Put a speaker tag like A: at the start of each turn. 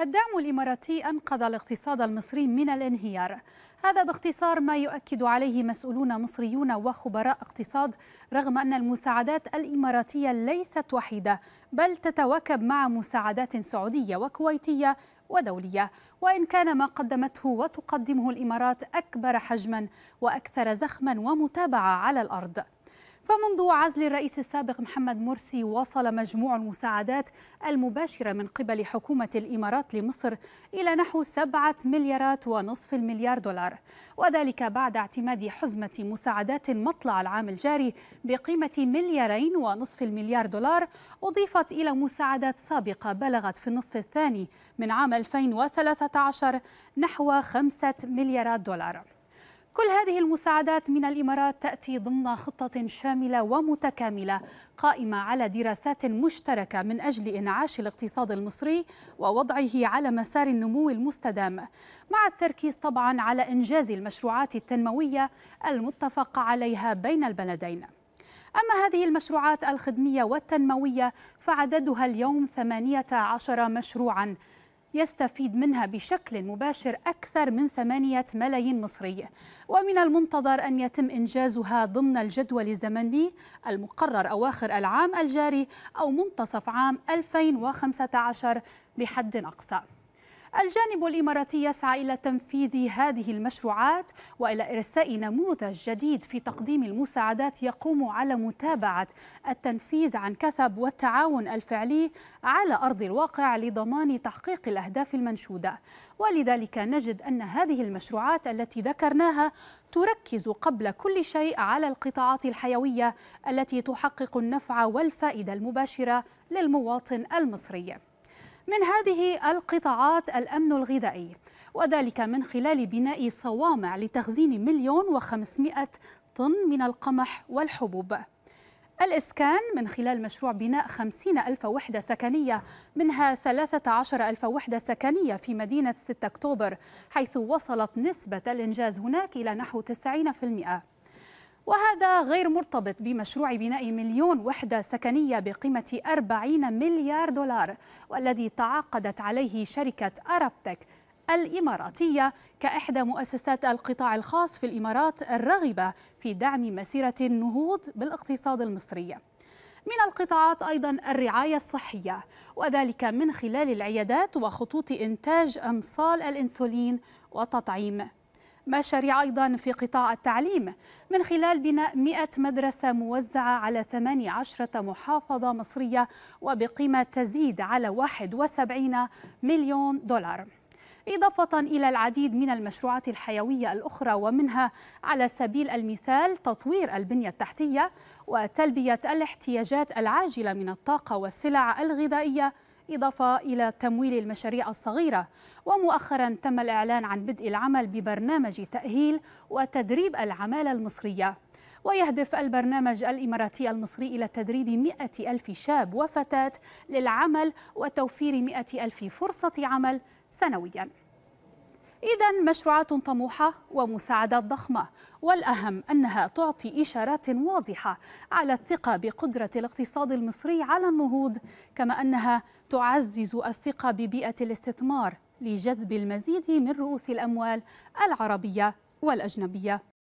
A: الدعم الإماراتي أنقذ الاقتصاد المصري من الانهيار هذا باختصار ما يؤكد عليه مسؤولون مصريون وخبراء اقتصاد رغم أن المساعدات الإماراتية ليست وحيدة بل تتواكب مع مساعدات سعودية وكويتية ودولية وإن كان ما قدمته وتقدمه الإمارات أكبر حجما وأكثر زخما ومتابعة على الأرض فمنذ عزل الرئيس السابق محمد مرسي وصل مجموع المساعدات المباشرة من قبل حكومة الإمارات لمصر إلى نحو سبعة مليارات ونصف المليار دولار وذلك بعد اعتماد حزمة مساعدات مطلع العام الجاري بقيمة مليارين ونصف المليار دولار أضيفت إلى مساعدات سابقة بلغت في النصف الثاني من عام 2013 نحو خمسة مليارات دولار كل هذه المساعدات من الامارات تاتي ضمن خطه شامله ومتكامله قائمه على دراسات مشتركه من اجل انعاش الاقتصاد المصري ووضعه على مسار النمو المستدام مع التركيز طبعا على انجاز المشروعات التنمويه المتفق عليها بين البلدين. أما هذه المشروعات الخدمية والتنموية فعددها اليوم 18 مشروعاً يستفيد منها بشكل مباشر أكثر من ثمانية ملايين مصري ومن المنتظر أن يتم إنجازها ضمن الجدول الزمني المقرر أواخر العام الجاري أو منتصف عام 2015 بحد أقصى الجانب الإماراتي يسعى إلى تنفيذ هذه المشروعات وإلى إرساء نموذج جديد في تقديم المساعدات يقوم على متابعة التنفيذ عن كثب والتعاون الفعلي على أرض الواقع لضمان تحقيق الأهداف المنشودة ولذلك نجد أن هذه المشروعات التي ذكرناها تركز قبل كل شيء على القطاعات الحيوية التي تحقق النفع والفائدة المباشرة للمواطن المصري من هذه القطاعات الأمن الغذائي وذلك من خلال بناء صوامع لتخزين مليون وخمسمائة طن من القمح والحبوب الإسكان من خلال مشروع بناء خمسين ألف وحدة سكنية منها عشر ألف وحدة سكنية في مدينة 6 أكتوبر حيث وصلت نسبة الإنجاز هناك إلى نحو 90% وهذا غير مرتبط بمشروع بناء مليون وحدة سكنية بقيمة 40 مليار دولار والذي تعاقدت عليه شركة أرابتك الإماراتية كإحدى مؤسسات القطاع الخاص في الإمارات الراغبة في دعم مسيرة النهوض بالاقتصاد المصري من القطاعات أيضا الرعاية الصحية وذلك من خلال العيادات وخطوط إنتاج أمصال الإنسولين وتطعيم مشاريع أيضا في قطاع التعليم من خلال بناء 100 مدرسة موزعة على 18 محافظة مصرية وبقيمة تزيد على 71 مليون دولار إضافة إلى العديد من المشروعات الحيوية الأخرى ومنها على سبيل المثال تطوير البنية التحتية وتلبية الاحتياجات العاجلة من الطاقة والسلع الغذائية إضافة إلى تمويل المشاريع الصغيرة ومؤخرا تم الإعلان عن بدء العمل ببرنامج تأهيل وتدريب العمالة المصرية ويهدف البرنامج الإماراتي المصري إلى تدريب 100 ألف شاب وفتاة للعمل وتوفير 100 ألف فرصة عمل سنوياً إذا مشروعات طموحة ومساعدات ضخمة والأهم أنها تعطي إشارات واضحة على الثقة بقدرة الاقتصاد المصري على النهوض كما أنها تعزز الثقة ببيئة الاستثمار لجذب المزيد من رؤوس الأموال العربية والأجنبية